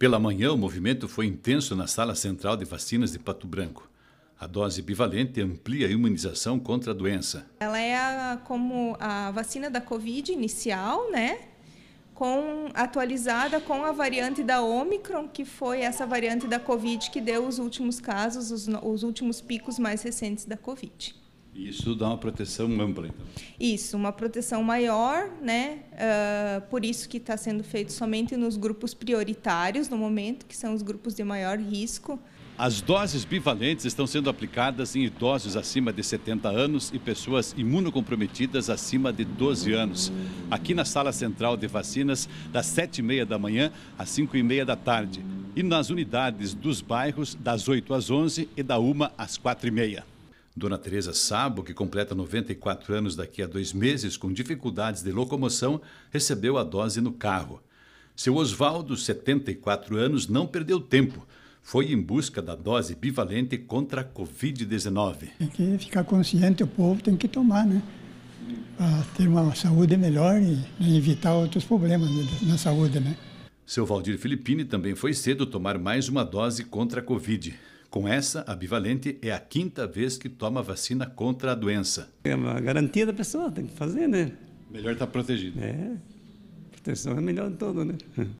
Pela manhã, o movimento foi intenso na sala central de vacinas de Pato Branco. A dose bivalente amplia a imunização contra a doença. Ela é a, como a vacina da Covid inicial, né? Com, atualizada com a variante da Omicron, que foi essa variante da Covid que deu os últimos casos, os, os últimos picos mais recentes da Covid. Isso dá uma proteção ampla, então. Isso, uma proteção maior, né? Uh, por isso que está sendo feito somente nos grupos prioritários no momento, que são os grupos de maior risco. As doses bivalentes estão sendo aplicadas em idosos acima de 70 anos e pessoas imunocomprometidas acima de 12 anos. Aqui na sala central de vacinas, das 7h30 da manhã às 5h30 da tarde. E nas unidades dos bairros, das 8 às 11 e da 1 às 4h30. Dona Teresa Sabo, que completa 94 anos daqui a dois meses com dificuldades de locomoção, recebeu a dose no carro. Seu Oswaldo, 74 anos, não perdeu tempo. Foi em busca da dose bivalente contra a Covid-19. Tem que ficar consciente, o povo tem que tomar, né? Para ter uma saúde melhor e né, evitar outros problemas na saúde, né? Seu Valdir Filippini também foi cedo tomar mais uma dose contra a Covid. Com essa, a Bivalente é a quinta vez que toma vacina contra a doença. É uma garantia da pessoa, tem que fazer, né? Melhor estar tá protegido. É, proteção é melhor de todo, né?